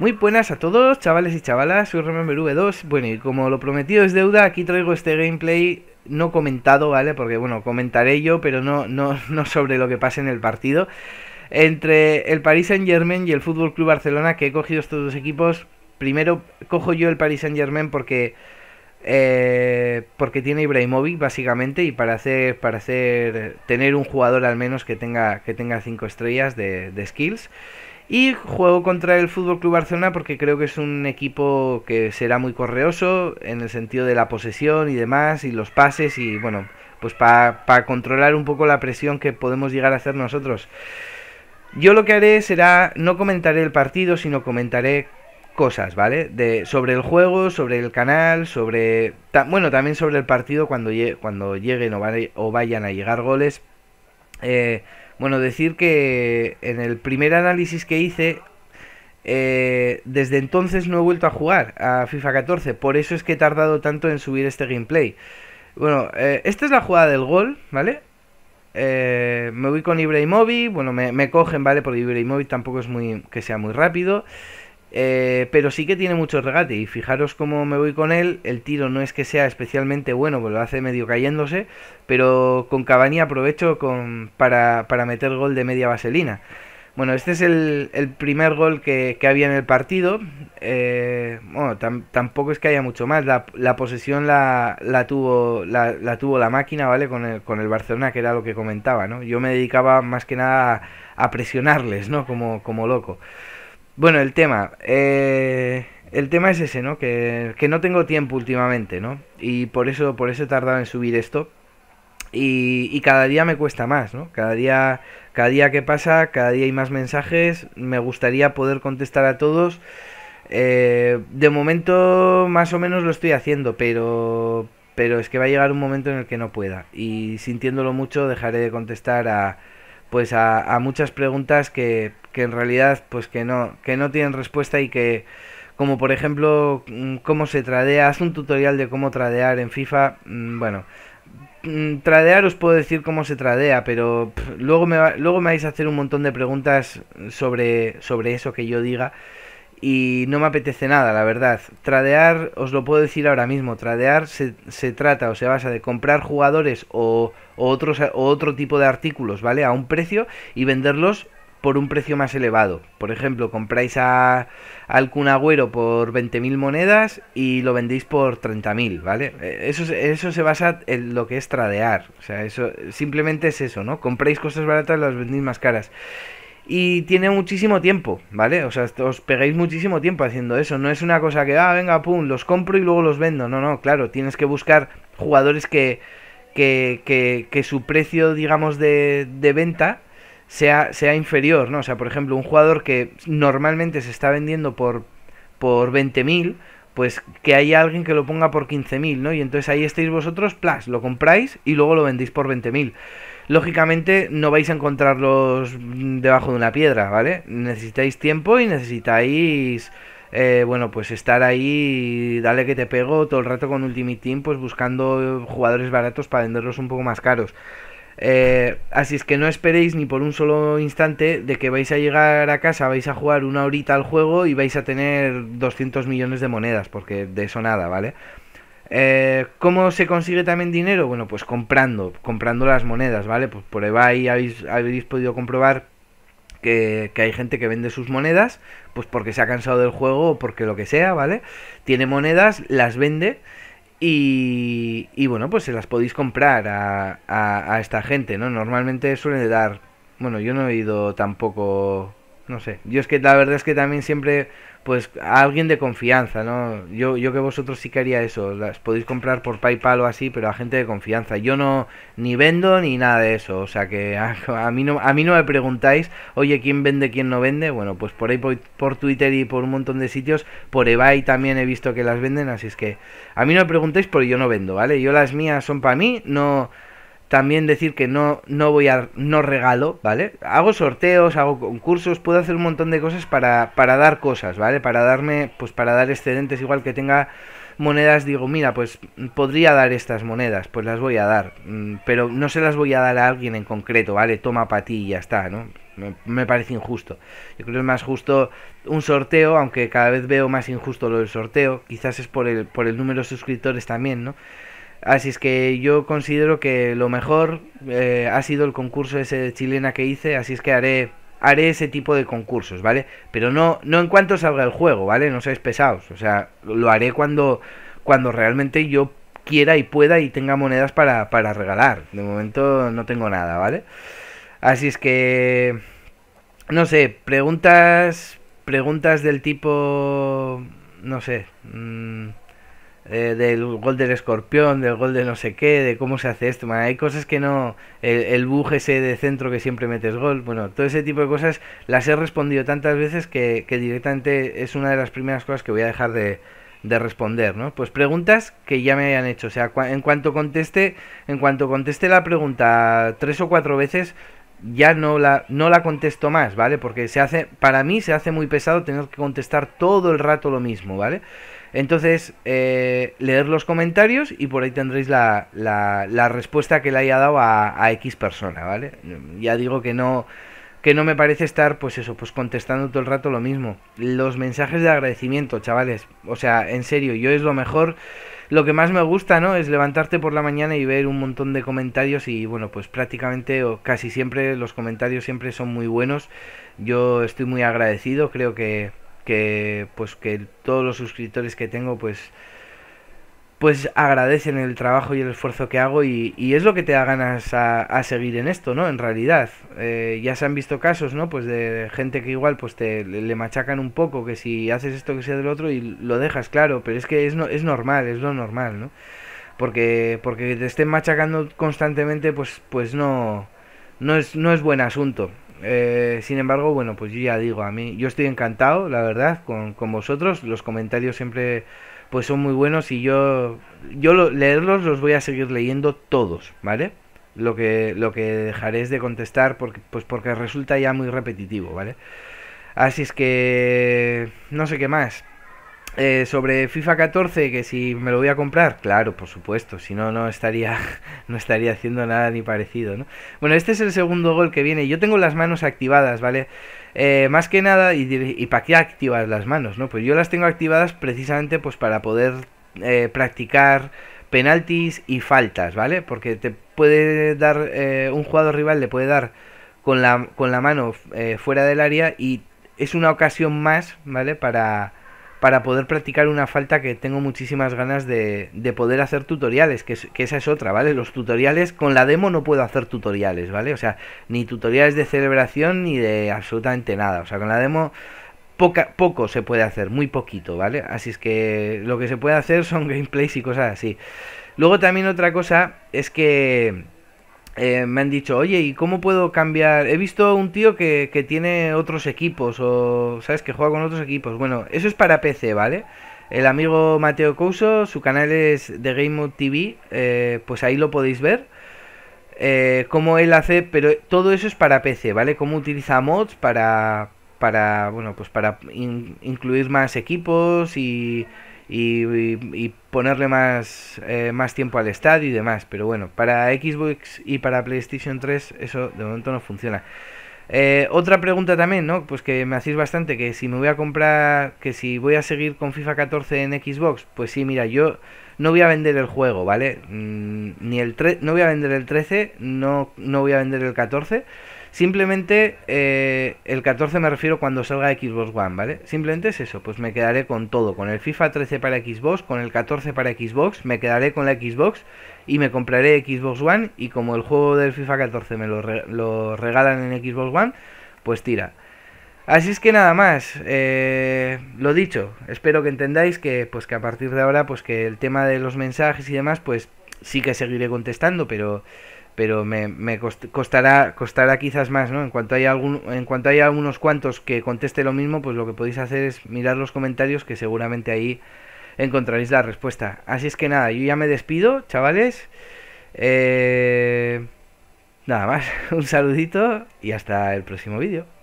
Muy buenas a todos, chavales y chavalas, soy v 2 Bueno, y como lo prometido es deuda, aquí traigo este gameplay no comentado, ¿vale? Porque, bueno, comentaré yo, pero no, no, sobre lo que pasa en el partido. Entre el Paris Saint-Germain y el FC Club Barcelona, que he cogido estos dos equipos, primero cojo yo el Paris Saint-Germain porque. Eh, porque tiene Ibrahimovic básicamente y para hacer para hacer tener un jugador al menos que tenga que tenga cinco estrellas de, de skills y juego contra el Fútbol Club Barcelona porque creo que es un equipo que será muy correoso en el sentido de la posesión y demás, y los pases, y bueno, pues para controlar un poco la presión que podemos llegar a hacer nosotros. Yo lo que haré será, no comentaré el partido, sino comentaré cosas, ¿vale? De, sobre el juego, sobre el canal, sobre... bueno, también sobre el partido cuando, cuando lleguen o, o vayan a llegar goles. Eh, bueno, decir que en el primer análisis que hice, eh, desde entonces no he vuelto a jugar a FIFA 14, por eso es que he tardado tanto en subir este gameplay. Bueno, eh, esta es la jugada del gol, ¿vale? Eh, me voy con móvil, bueno, me, cogen, ¿vale? Porque móvil tampoco es muy que sea muy rápido. Eh, pero sí que tiene mucho regate y fijaros cómo me voy con él, el tiro no es que sea especialmente bueno, pues lo hace medio cayéndose, pero con Cavani aprovecho para, meter gol de media vaselina. Bueno, este es el, primer gol que, había en el partido. Eh, bueno, tampoco es que haya mucho más. La, posesión la, tuvo, la, tuvo la máquina, ¿vale? Con el, Barcelona, que era lo que comentaba, ¿no? Yo me dedicaba más que nada a, presionarles, ¿no? Como, como loco. Bueno, el tema. Eh, el tema es ese, ¿no? Que, que, no tengo tiempo últimamente, ¿no? Y por eso, por eso he tardado en subir esto. Y, y, cada día me cuesta más, ¿no? Cada día, cada día que pasa, cada día hay más mensajes. Me gustaría poder contestar a todos. Eh, de momento, más o menos lo estoy haciendo, pero, pero es que va a llegar un momento en el que no pueda. Y sintiéndolo mucho, dejaré de contestar a, pues a, muchas preguntas que, que, en realidad pues que no, que no tienen respuesta y que como por ejemplo mm, cómo se tradea, haz un tutorial de cómo tradear en FIFA, mm, bueno, mm, tradear os puedo decir cómo se tradea, pero luego, me, luego me vais a hacer un montón de preguntas sobre, sobre eso que yo diga y no me apetece nada, la verdad. Tradear, os lo puedo decir ahora mismo, tradear se, se trata o se basa de comprar jugadores o, otros, o otro tipo de artículos, ¿vale? A un precio y venderlos por un precio más elevado. Por ejemplo, compráis a, al Agüero por 20.000 monedas y lo vendéis por 30.000, ¿vale? Eh, eso, eso se basa en lo que es tradear. O sea, eso simplemente es eso, ¿no? Compráis cosas baratas, y las vendéis más caras y tiene muchísimo tiempo, ¿vale? O sea, os pegáis muchísimo tiempo haciendo eso. No es una cosa que, ah, venga, pum, los compro y luego los vendo. No, no, claro, tienes que buscar jugadores que, que, que, que su precio, digamos, de, de venta sea, sea inferior, ¿no? O sea, por ejemplo, un jugador que normalmente se está vendiendo por, por 20.000 pues que haya alguien que lo ponga por 15.000, ¿no? Y entonces ahí estáis vosotros, plas, lo compráis y luego lo vendéis por 20.000. Lógicamente no vais a encontrarlos debajo de una piedra, ¿vale? Necesitáis tiempo y necesitáis... Eh, bueno, pues estar ahí, dale que te pego todo el rato con Ultimate Team, pues buscando jugadores baratos para venderlos un poco más caros. Eh, así es que no esperéis ni por un solo instante de que vais a llegar a casa, vais a jugar una horita al juego y vais a tener 200 millones de monedas, porque de eso nada, ¿vale? Eh, ¿Cómo se consigue también dinero? Bueno, pues comprando, comprando las monedas, ¿vale? Pues por eBay habéis, podido comprobar que, hay gente que vende sus monedas, pues porque se ha cansado del juego o porque lo que sea, ¿vale? Tiene monedas, las vende y, bueno, pues se las podéis comprar a, a esta gente, ¿no? Normalmente suele dar, bueno, yo no he ido tampoco no sé. Yo es que la verdad es que también siempre, pues, a alguien de confianza, ¿no? Yo, yo que vosotros sí que haría eso. Las podéis comprar por PayPal o así, pero a gente de confianza. Yo no, ni vendo ni nada de eso. O sea que a, mí, no, a mí no me preguntáis, oye, ¿quién vende, quién no vende? Bueno, pues por ahí, por, Twitter y por un montón de sitios, por eBay también he visto que las venden, así es que a mí no me preguntéis porque yo no vendo, ¿vale? Yo las mías son para mí, no también decir que no, no voy a. no regalo, ¿vale? Hago sorteos, hago concursos, puedo hacer un montón de cosas para, para dar cosas, ¿vale? Para darme. Pues para dar excedentes, igual que tenga monedas, digo, mira, pues podría dar estas monedas, pues las voy a dar. Mm, pero no se las voy a dar a alguien en concreto, ¿vale? Toma para ti y ya está, ¿no? me parece injusto. Yo creo que es más justo un sorteo, aunque cada vez veo más injusto lo del sorteo. Quizás es por el, por el número de suscriptores también, ¿no? Así es que yo considero que lo mejor eh, ha sido el concurso ese de chilena que hice, así es que haré haré ese tipo de concursos, ¿vale? Pero no no en cuanto salga el juego, ¿vale? No seáis pesados, o sea, lo haré cuando cuando realmente yo quiera y pueda y tenga monedas para, para regalar. De momento no tengo nada, ¿vale? Así es que no sé, preguntas preguntas del tipo no sé, mm, eh, del gol del escorpión, del gol de no sé qué, de cómo se hace esto. hay cosas que no. El, el buje ese de centro que siempre metes gol. Bueno, todo ese tipo de cosas las he respondido tantas veces que, directamente es una de las primeras cosas que voy a dejar de, responder, ¿no? Pues preguntas que ya me hayan hecho. O sea, en cuanto conteste, en cuanto conteste la pregunta tres o cuatro veces, ya no la, no la contesto más, ¿vale? Porque se hace, para mí se hace muy pesado tener que contestar todo el rato lo mismo, ¿vale? Entonces, eh, leer los comentarios y por ahí tendréis la, respuesta que le haya dado a, X persona, ¿vale? Ya digo que no, que no me parece estar, pues eso, pues contestando todo el rato lo mismo. Los mensajes de agradecimiento, chavales. O sea, en serio, yo es lo mejor. Lo que más me gusta, ¿no? Es levantarte por la mañana y ver un montón de comentarios y bueno, pues prácticamente o casi siempre los comentarios siempre son muy buenos. Yo estoy muy agradecido, creo que que pues que todos los suscriptores que tengo pues pues agradecen el trabajo y el esfuerzo que hago y, es lo que te da ganas a, seguir en esto, ¿no? En realidad, eh, ya se han visto casos, ¿no? Pues de gente que igual pues te le machacan un poco, que si haces esto que sea del otro y lo dejas, claro, pero es que es, no, es normal, es lo normal, ¿no? Porque, porque te estén machacando constantemente, pues, pues no, no, es, no es buen asunto. Eh, sin embargo, bueno, pues ya digo, a mí, yo estoy encantado, la verdad, con, vosotros. Los comentarios siempre pues son muy buenos y yo, yo leerlos los voy a seguir leyendo todos, ¿vale? Lo que, lo que dejaré de contestar porque, pues porque resulta ya muy repetitivo, ¿vale? Así es que no sé qué más. Eh, sobre FIFA 14, que si me lo voy a comprar, claro, por supuesto, si no, no estaría, no estaría haciendo nada ni parecido, ¿no? Bueno, este es el segundo gol que viene, yo tengo las manos activadas, ¿vale? Eh, más que nada, y, y para qué activas las manos, ¿no? Pues yo las tengo activadas precisamente pues para poder eh, practicar penaltis y faltas, ¿vale? Porque te puede dar, un jugador rival le puede dar con la, con la mano fuera del área y es una ocasión más, ¿vale? Para para poder practicar una falta que tengo muchísimas ganas de, poder hacer tutoriales, que, esa es otra, ¿vale? Los tutoriales, con la demo no puedo hacer tutoriales, ¿vale? O sea, ni tutoriales de celebración ni de absolutamente nada. O sea, con la demo poco se puede hacer, muy poquito, ¿vale? Así es que lo que se puede hacer son gameplays y cosas así. Luego también otra cosa es que eh, me han dicho, oye, ¿y cómo puedo cambiar? He visto un tío que, tiene otros equipos o, ¿sabes? Que juega con otros equipos. Bueno, eso es para PC, ¿vale? El amigo Mateo Couso, su canal es de Game TV, eh, pues ahí lo podéis ver. Eh, cómo él hace, pero todo eso es para PC, ¿vale? Cómo utiliza mods para, para bueno, pues para incluir más equipos y y, ponerle más, eh, más tiempo al estadio y demás. Pero bueno, para Xbox y para PlayStation 3 eso de momento no funciona. Eh, otra pregunta también, ¿no? Pues que me hacéis bastante, que si me voy a comprar, que si voy a seguir con FIFA 14 en Xbox, pues sí, mira, yo no voy a vender el juego, ¿vale? Mm, ni el no voy a vender el 13, no, no voy a vender el 14. Simplemente eh, el 14 me refiero cuando salga Xbox One, ¿vale? Simplemente es eso, pues me quedaré con todo, con el FIFA 13 para Xbox, con el 14 para Xbox, me quedaré con la Xbox y me compraré Xbox One y como el juego del FIFA 14 me lo, regalan en Xbox One, pues tira. Así es que nada más, eh, lo dicho, espero que entendáis que, pues que a partir de ahora, pues que el tema de los mensajes y demás, pues sí que seguiré contestando, pero pero me, costará, costará quizás más, ¿no? En cuanto, haya algún, en cuanto haya cuantos que conteste lo mismo, pues lo que podéis hacer es mirar los comentarios que seguramente ahí encontraréis la respuesta. Así es que nada, yo ya me despido, chavales. Eh, nada más, un saludito y hasta el próximo vídeo.